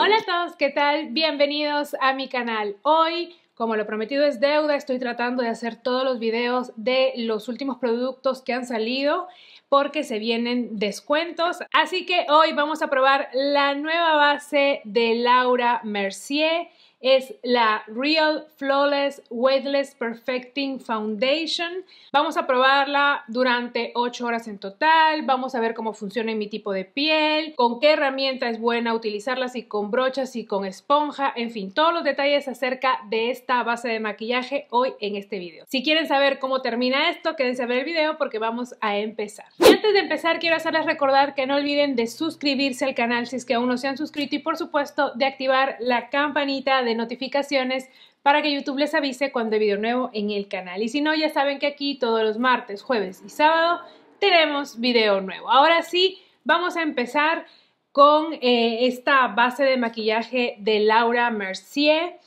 Hola a todos, ¿qué tal? Bienvenidos a mi canal. Hoy, como lo prometido es deuda, estoy tratando de hacer todos los videos de los últimos productos que han salido porque se vienen descuentos. Así que hoy vamos a probar la nueva base de Laura Mercier es la Real Flawless Weightless Perfecting Foundation. Vamos a probarla durante 8 horas en total, vamos a ver cómo funciona en mi tipo de piel, con qué herramienta es buena utilizarla, si con brochas, si con esponja, en fin, todos los detalles acerca de esta base de maquillaje hoy en este video. Si quieren saber cómo termina esto, quédense a ver el video porque vamos a empezar. Y antes de empezar, quiero hacerles recordar que no olviden de suscribirse al canal si es que aún no se han suscrito y por supuesto de activar la campanita de notificaciones para que YouTube les avise cuando hay video nuevo en el canal. Y si no, ya saben que aquí todos los martes, jueves y sábado tenemos video nuevo. Ahora sí, vamos a empezar con eh, esta base de maquillaje de Laura Mercier.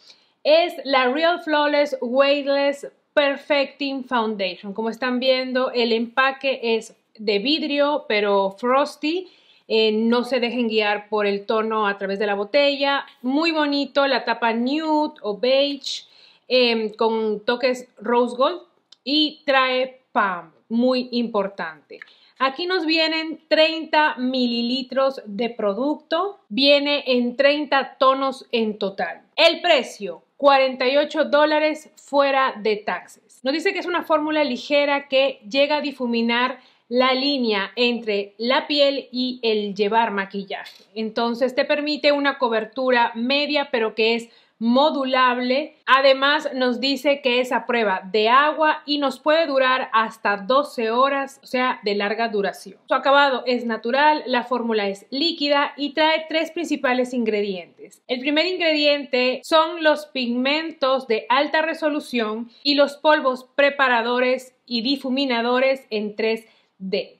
Es la Real Flawless Weightless Perfecting Foundation. Como están viendo, el empaque es de vidrio, pero frosty eh, no se dejen guiar por el tono a través de la botella. Muy bonito, la tapa nude o beige em, con toques rose gold y trae PAM, muy importante. Aquí nos vienen 30 mililitros de producto, viene en 30 tonos en total. El precio, 48 dólares fuera de taxes. Nos dice que es una fórmula ligera que llega a difuminar la línea entre la piel y el llevar maquillaje. Entonces te permite una cobertura media pero que es modulable. Además nos dice que es a prueba de agua y nos puede durar hasta 12 horas, o sea, de larga duración. Su acabado es natural, la fórmula es líquida y trae tres principales ingredientes. El primer ingrediente son los pigmentos de alta resolución y los polvos preparadores y difuminadores en tres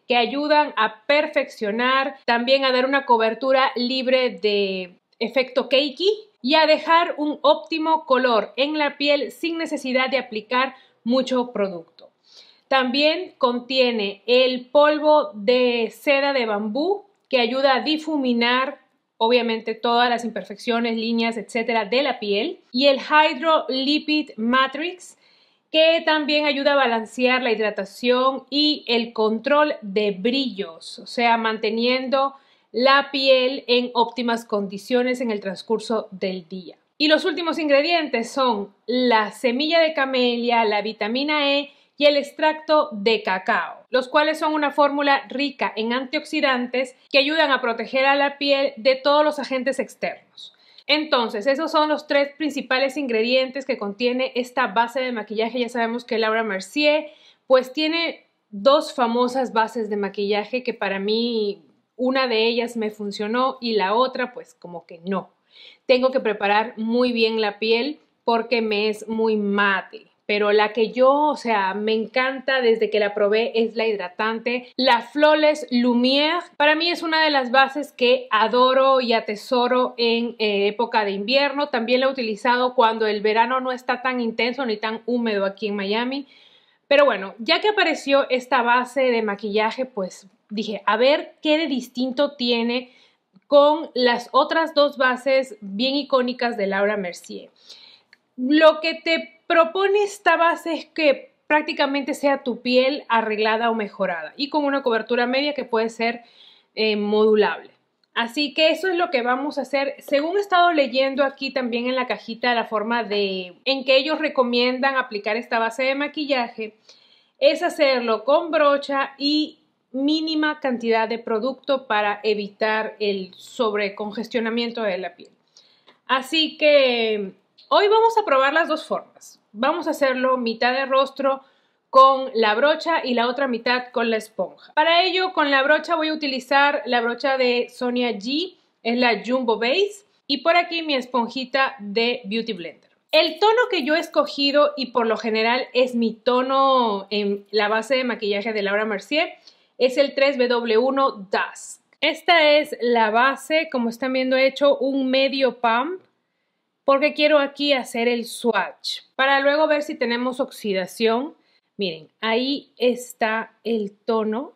que ayudan a perfeccionar, también a dar una cobertura libre de efecto cakey y a dejar un óptimo color en la piel sin necesidad de aplicar mucho producto. También contiene el polvo de seda de bambú que ayuda a difuminar obviamente todas las imperfecciones, líneas, etcétera de la piel y el Hydro Lipid Matrix que también ayuda a balancear la hidratación y el control de brillos, o sea, manteniendo la piel en óptimas condiciones en el transcurso del día. Y los últimos ingredientes son la semilla de camelia, la vitamina E y el extracto de cacao, los cuales son una fórmula rica en antioxidantes que ayudan a proteger a la piel de todos los agentes externos. Entonces, esos son los tres principales ingredientes que contiene esta base de maquillaje. Ya sabemos que Laura Mercier, pues tiene dos famosas bases de maquillaje que para mí una de ellas me funcionó y la otra pues como que no. Tengo que preparar muy bien la piel porque me es muy mate pero la que yo, o sea, me encanta desde que la probé es la hidratante, la Flawless Lumière. Para mí es una de las bases que adoro y atesoro en eh, época de invierno. También la he utilizado cuando el verano no está tan intenso ni tan húmedo aquí en Miami. Pero bueno, ya que apareció esta base de maquillaje, pues dije, a ver qué de distinto tiene con las otras dos bases bien icónicas de Laura Mercier. Lo que te propone esta base es que prácticamente sea tu piel arreglada o mejorada y con una cobertura media que puede ser eh, modulable. Así que eso es lo que vamos a hacer. Según he estado leyendo aquí también en la cajita la forma de en que ellos recomiendan aplicar esta base de maquillaje es hacerlo con brocha y mínima cantidad de producto para evitar el sobrecongestionamiento de la piel. Así que hoy vamos a probar las dos formas. Vamos a hacerlo mitad de rostro con la brocha y la otra mitad con la esponja. Para ello, con la brocha voy a utilizar la brocha de Sonia G, es la Jumbo Base, y por aquí mi esponjita de Beauty Blender. El tono que yo he escogido y por lo general es mi tono en la base de maquillaje de Laura Mercier es el 3 w 1 Dusk. Esta es la base, como están viendo he hecho un medio pump porque quiero aquí hacer el swatch para luego ver si tenemos oxidación. Miren, ahí está el tono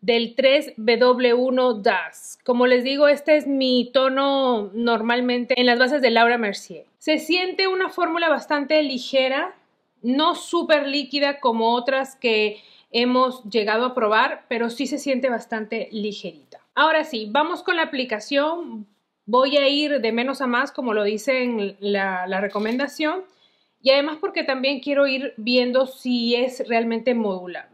del 3W1 Das. Como les digo, este es mi tono normalmente en las bases de Laura Mercier. Se siente una fórmula bastante ligera, no súper líquida como otras que hemos llegado a probar, pero sí se siente bastante ligerita. Ahora sí, vamos con la aplicación voy a ir de menos a más, como lo dice en la, recomendación, y además porque también quiero ir viendo si es realmente modulable.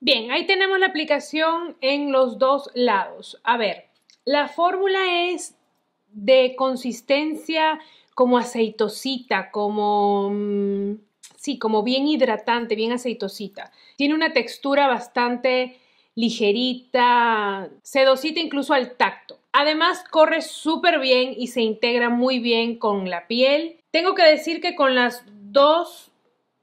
Bien, ahí tenemos la aplicación en los dos lados. A ver, la fórmula es de consistencia como aceitosita, como... Mm, sí, como bien hidratante, bien aceitosita. Tiene una textura bastante ligerita, sedosita incluso al tacto. Además corre súper bien y se integra muy bien con la piel. Tengo que decir que con las dos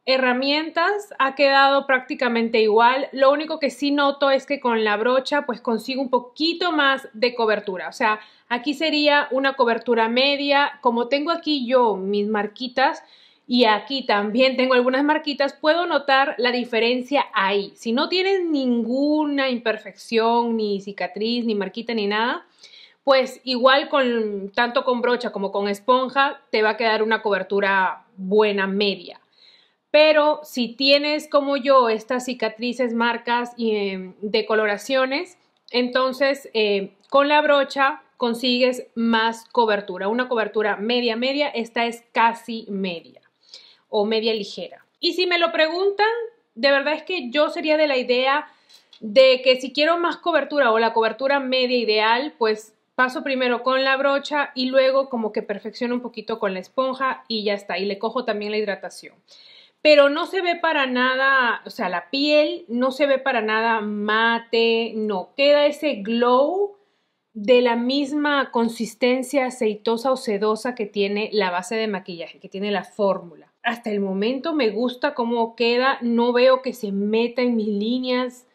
herramientas ha quedado prácticamente igual. Lo único que sí noto es que con la brocha pues consigo un poquito más de cobertura. O sea, aquí sería una cobertura media. Como tengo aquí yo mis marquitas y aquí también tengo algunas marquitas, puedo notar la diferencia ahí. Si no tienes ninguna imperfección, ni cicatriz, ni marquita, ni nada, pues igual con tanto con brocha como con esponja te va a quedar una cobertura buena media. Pero si tienes como yo estas cicatrices, marcas y eh, coloraciones, decoloraciones, entonces eh, con la brocha consigues más cobertura. Una cobertura media media, esta es casi media o media ligera. Y si me lo preguntan, de verdad es que yo sería de la idea de que si quiero más cobertura o la cobertura media ideal, pues paso primero con la brocha y luego como que perfecciono un poquito con la esponja y ya está. Y le cojo también la hidratación pero no se ve para nada, o sea, la piel no se ve para nada mate, no, queda ese glow de la misma consistencia aceitosa o sedosa que tiene la base de maquillaje, que tiene la fórmula. Hasta el momento me gusta cómo queda, no veo que se meta en mis líneas,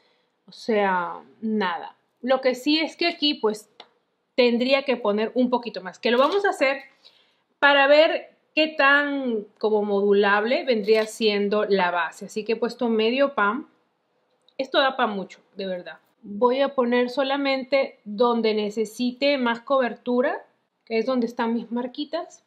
o sea, nada. Lo que sí es que aquí pues tendría que poner un poquito más, que lo vamos a hacer para ver qué tan como modulable vendría siendo la base. Así que he puesto medio pan. Esto da para mucho, de verdad. Voy a poner solamente donde necesite más cobertura, que es donde están mis marquitas.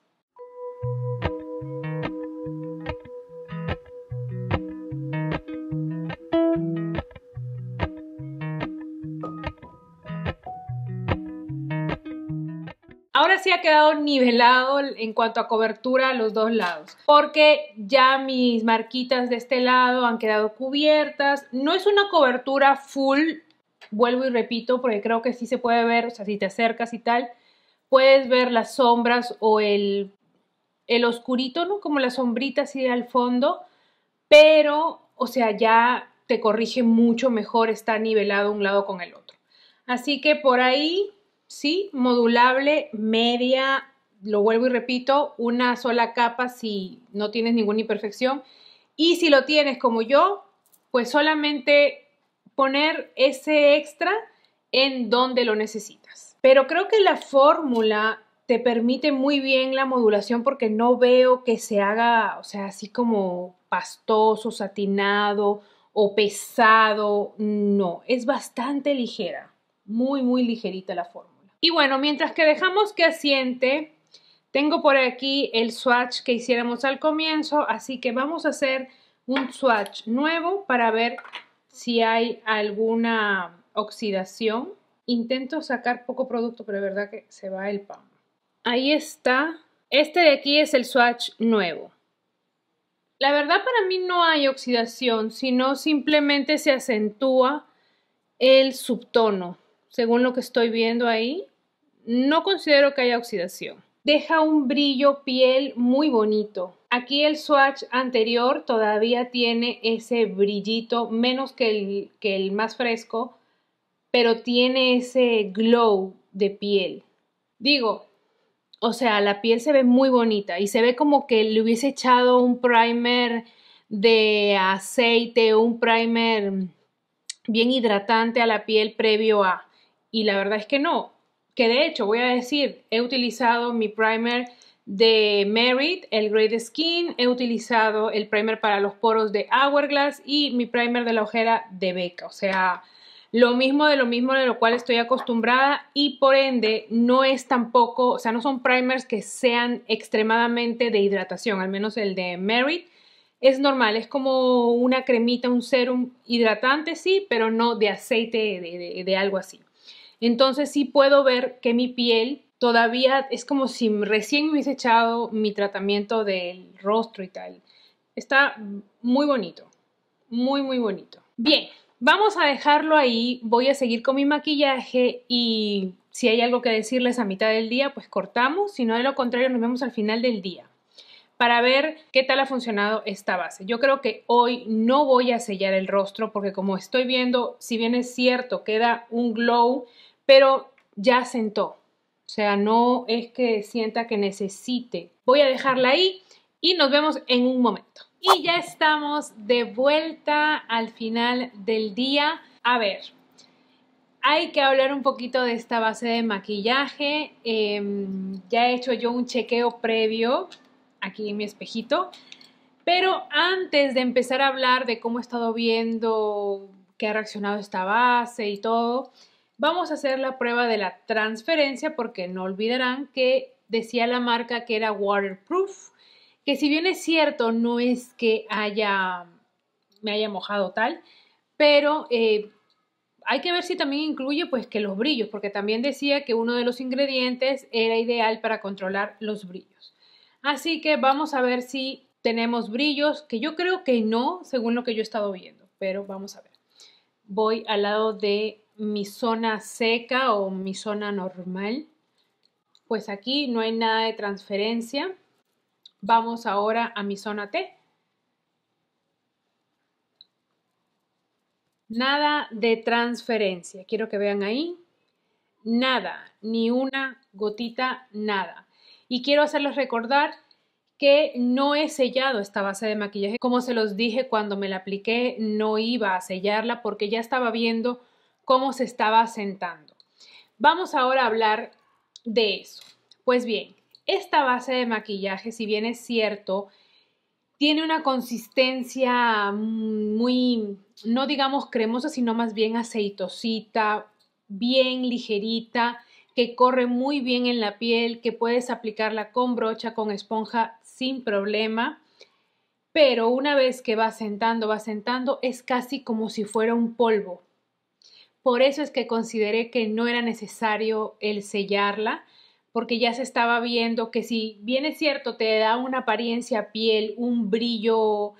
se ha quedado nivelado en cuanto a cobertura a los dos lados, porque ya mis marquitas de este lado han quedado cubiertas. No es una cobertura full, vuelvo y repito, porque creo que sí se puede ver, o sea, si te acercas y tal, puedes ver las sombras o el, el oscurito, ¿no? Como la sombrita así al fondo, pero, o sea, ya te corrige mucho mejor, está nivelado un lado con el otro. Así que por ahí sí, modulable, media, lo vuelvo y repito, una sola capa si no tienes ninguna imperfección. Y si lo tienes como yo, pues solamente poner ese extra en donde lo necesitas. Pero creo que la fórmula te permite muy bien la modulación porque no veo que se haga, o sea, así como pastoso, satinado o pesado. No, es bastante ligera, muy, muy ligerita la fórmula. Y bueno, mientras que dejamos que asiente, tengo por aquí el swatch que hiciéramos al comienzo, así que vamos a hacer un swatch nuevo para ver si hay alguna oxidación. Intento sacar poco producto, pero de verdad que se va el pan. Ahí está. Este de aquí es el swatch nuevo. La verdad para mí no hay oxidación, sino simplemente se acentúa el subtono, según lo que estoy viendo ahí. No considero que haya oxidación. Deja un brillo piel muy bonito. Aquí el swatch anterior todavía tiene ese brillito menos que el, que el más fresco, pero tiene ese glow de piel. Digo, o sea, la piel se ve muy bonita y se ve como que le hubiese echado un primer de aceite, un primer bien hidratante a la piel previo a. Y la verdad es que no, que de hecho voy a decir, he utilizado mi primer de Merit, el Great Skin, he utilizado el primer para los poros de Hourglass y mi primer de la ojera de Becca, o sea, lo mismo de lo mismo de lo cual estoy acostumbrada y por ende no es tampoco, o sea, no son primers que sean extremadamente de hidratación, al menos el de Merit es normal, es como una cremita, un serum hidratante, sí, pero no de aceite, de algo así. Entonces sí puedo ver que mi piel todavía es como si recién hubiese echado mi tratamiento del rostro y tal. Está muy bonito, muy, muy bonito. Bien, vamos a dejarlo ahí, voy a seguir con mi maquillaje y si hay algo que decirles a mitad del día, pues cortamos, si no de lo contrario nos vemos al final del día para ver qué tal ha funcionado esta base. Yo creo que hoy no voy a sellar el rostro porque como estoy viendo, si bien es cierto, queda un glow pero ya sentó. O sea, no es que sienta que necesite. Voy a dejarla ahí y nos vemos en un momento. Y ya estamos de vuelta al final del día. A ver, hay que hablar un poquito de esta base de maquillaje. Em, ya he hecho yo un chequeo previo aquí en mi espejito. Pero antes de empezar a hablar de cómo he estado viendo, qué ha reaccionado esta base y todo, Vamos a hacer la prueba de la transferencia porque no olvidarán que decía la marca que era waterproof, que si bien es cierto, no es que haya, me haya mojado tal, pero eh, hay que ver si también incluye pues que los brillos, porque también decía que uno de los ingredientes era ideal para controlar los brillos. Así que vamos a ver si tenemos brillos, que yo creo que no, según lo que yo he estado viendo, pero vamos a ver. Voy al lado de mi zona seca o mi zona normal. Pues aquí no hay nada de transferencia. Vamos ahora a mi zona T. Nada de transferencia. Quiero que vean ahí. Nada, ni una gotita, nada. Y quiero hacerles recordar que no he sellado esta base de maquillaje. Como se los dije cuando me la apliqué, no iba a sellarla porque ya estaba viendo cómo se estaba sentando. Vamos ahora a hablar de eso. Pues bien, esta base de maquillaje, si bien es cierto, tiene una consistencia muy, no digamos cremosa, sino más bien aceitosita, bien ligerita, que corre muy bien en la piel, que puedes aplicarla con brocha, con esponja sin problema. Pero una vez que va sentando, va sentando, es casi como si fuera un polvo. Por eso es que consideré que no era necesario el sellarla, porque ya se estaba viendo que si bien es cierto, te da una apariencia piel, un brillo,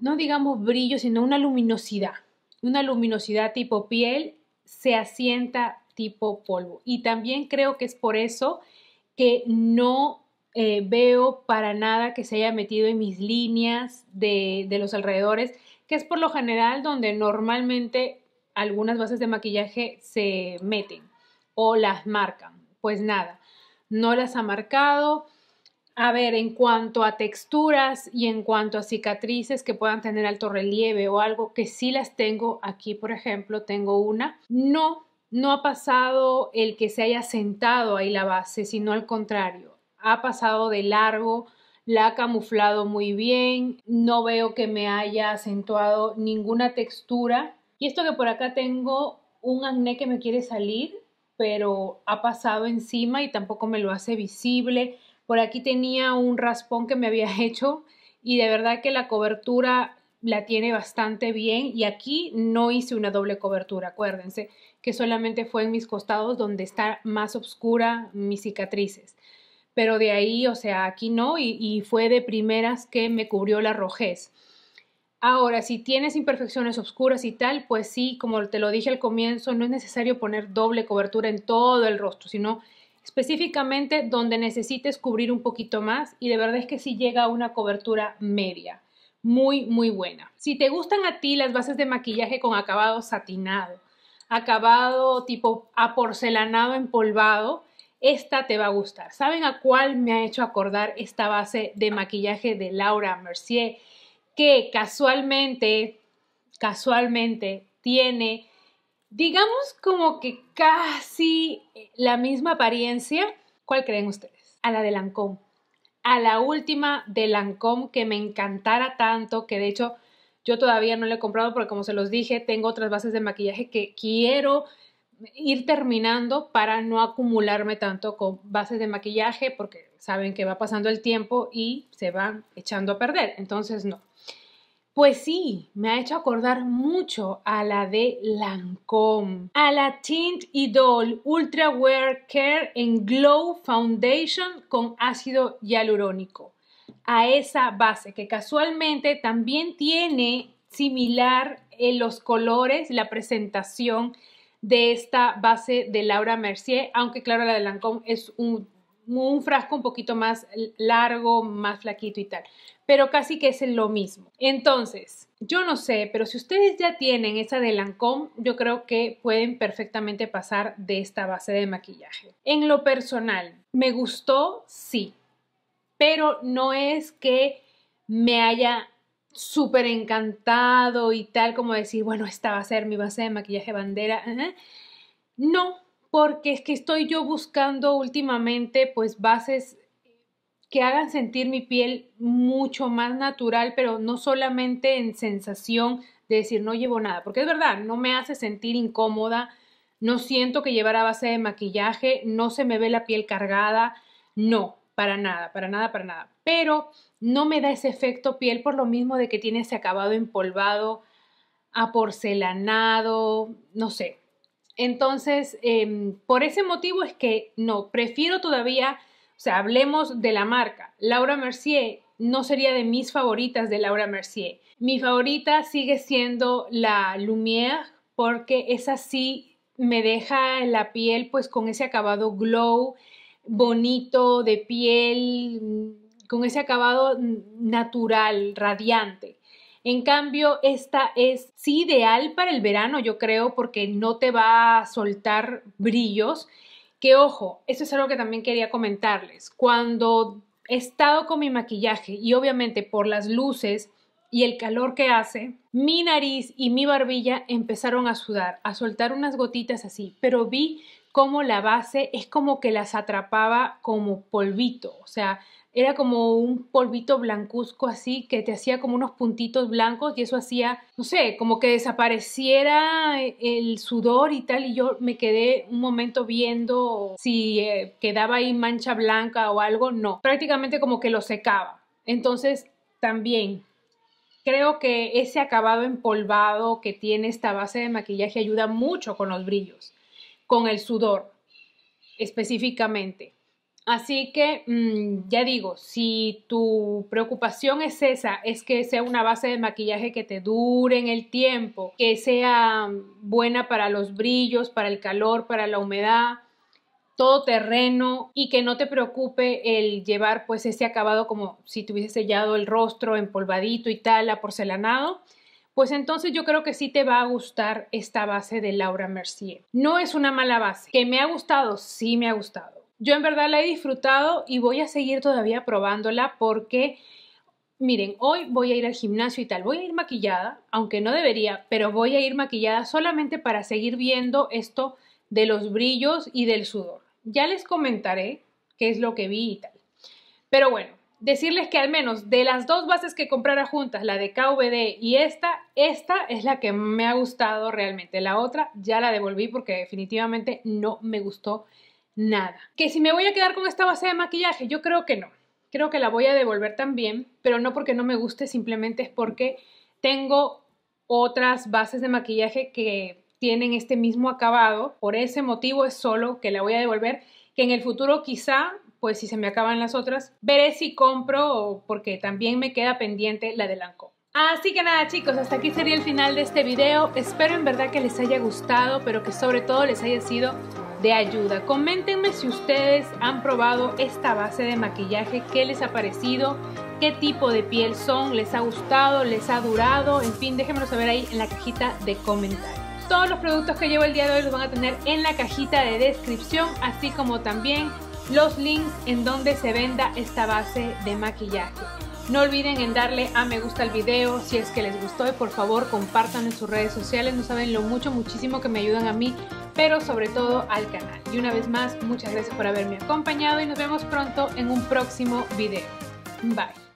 no digamos brillo, sino una luminosidad, una luminosidad tipo piel, se asienta tipo polvo. Y también creo que es por eso que no eh, veo para nada que se haya metido en mis líneas de, de los alrededores, que es por lo general donde normalmente algunas bases de maquillaje se meten o las marcan. Pues nada, no las ha marcado. A ver, en cuanto a texturas y en cuanto a cicatrices que puedan tener alto relieve o algo que sí las tengo, aquí por ejemplo tengo una, no, no ha pasado el que se haya sentado ahí la base, sino al contrario, ha pasado de largo, la ha camuflado muy bien, no veo que me haya acentuado ninguna textura y esto que por acá tengo un acné que me quiere salir, pero ha pasado encima y tampoco me lo hace visible. Por aquí tenía un raspón que me había hecho y de verdad que la cobertura la tiene bastante bien y aquí no hice una doble cobertura, acuérdense, que solamente fue en mis costados donde está más oscura mis cicatrices. Pero de ahí, o sea, aquí no y, y fue de primeras que me cubrió la rojez. Ahora, si tienes imperfecciones oscuras y tal, pues sí, como te lo dije al comienzo, no es necesario poner doble cobertura en todo el rostro, sino específicamente donde necesites cubrir un poquito más y de verdad es que sí llega a una cobertura media, muy, muy buena. Si te gustan a ti las bases de maquillaje con acabado satinado, acabado tipo a porcelanado empolvado, esta te va a gustar. ¿Saben a cuál me ha hecho acordar esta base de maquillaje de Laura Mercier? que casualmente, casualmente tiene, digamos como que casi la misma apariencia, ¿cuál creen ustedes? A la de Lancôme. A la última de Lancôme que me encantara tanto, que de hecho yo todavía no la he comprado porque como se los dije, tengo otras bases de maquillaje que quiero ir terminando para no acumularme tanto con bases de maquillaje porque saben que va pasando el tiempo y se van echando a perder. Entonces, no. Pues sí, me ha hecho acordar mucho a la de Lancôme, a la Tint Idol Ultra Wear Care en Glow Foundation con ácido hialurónico. A esa base que casualmente también tiene similar en los colores, la presentación de esta base de Laura Mercier, aunque claro, la de Lancôme es un, frasco un poquito más largo, más flaquito y tal, pero casi que es lo mismo. Entonces, yo no sé, pero si ustedes ya tienen esa de Lancôme, yo creo que pueden perfectamente pasar de esta base de maquillaje. En lo personal, me gustó, sí, pero no es que me haya súper encantado y tal, como decir, bueno, esta va a ser mi base de maquillaje bandera. No, porque es que estoy yo buscando últimamente pues bases que hagan sentir mi piel mucho más natural, pero no solamente en sensación de decir no llevo nada, porque es verdad, no me hace sentir incómoda, no siento que llevar a base de maquillaje, no se me ve la piel cargada, no, para nada, para nada, para nada. Pero no me da ese efecto piel por lo mismo de que tiene ese acabado empolvado, a porcelanado, no sé. Entonces, em, por ese motivo es que no, prefiero todavía, o sea, hablemos de la marca. Laura Mercier no sería de mis favoritas de Laura Mercier. Mi favorita sigue siendo la Lumière porque es así me deja la piel pues con ese acabado glow bonito de piel con ese acabado natural, radiante. En cambio, esta es sí ideal para el verano, yo creo, porque no te va a soltar brillos. Que ojo, eso es algo que también quería comentarles. Cuando he estado con mi maquillaje y obviamente por las luces y el calor que hace, mi nariz y mi barbilla empezaron a sudar, a soltar unas gotitas así, pero vi como la base es como que las atrapaba como polvito, o sea, era como un polvito blancuzco así que te hacía como unos puntitos blancos y eso hacía, no sé, como que desapareciera el sudor y tal y yo me quedé un momento viendo si eh, quedaba ahí mancha blanca o algo, no, prácticamente como que lo secaba. Entonces, también creo que ese acabado empolvado que tiene esta base de maquillaje ayuda mucho con los brillos con el sudor específicamente. Así que mm, ya digo, si tu preocupación es esa, es que sea una base de maquillaje que te dure en el tiempo, que sea buena para los brillos, para el calor, para la humedad, todo terreno y que no te preocupe el llevar pues ese acabado como si tuviese sellado el rostro empolvadito y tal, a porcelanado, pues entonces yo creo que sí te va a gustar esta base de Laura Mercier. No es una mala base. ¿Que me ha gustado? Sí me ha gustado. Yo en verdad la he disfrutado y voy a seguir todavía probándola porque miren, hoy voy a ir al gimnasio y tal, voy a ir maquillada, aunque no debería, pero voy a ir maquillada solamente para seguir viendo esto de los brillos y del sudor. Ya les comentaré qué es lo que vi y tal. Pero bueno, decirles que al menos de las dos bases que comprara juntas, la de KVD y esta, esta es la que me ha gustado realmente. La otra ya la devolví porque definitivamente no me gustó nada. Que si me voy a quedar con esta base de maquillaje, yo creo que no. Creo que la voy a devolver también, pero no porque no me guste, simplemente es porque tengo otras bases de maquillaje que tienen este mismo acabado. Por ese motivo es solo que la voy a devolver, que en el futuro quizá pues si se me acaban las otras, veré si compro o porque también me queda pendiente la de Lancôme. Así que nada chicos, hasta aquí sería el final de este video. Espero en verdad que les haya gustado, pero que sobre todo les haya sido de ayuda. Coméntenme si ustedes han probado esta base de maquillaje, qué les ha parecido, qué tipo de piel son, les ha gustado, les ha durado, en fin, déjenmelo saber ahí en la cajita de comentarios. Todos los productos que llevo el día de hoy los van a tener en la cajita de descripción, así como también los links en donde se venda esta base de maquillaje. No olviden en darle a me gusta al video si es que les gustó y por favor compartan en sus redes sociales, no saben lo mucho, muchísimo que me ayudan a mí, pero sobre todo al canal. Y una vez más, muchas gracias por haberme acompañado y nos vemos pronto en un próximo video. Bye.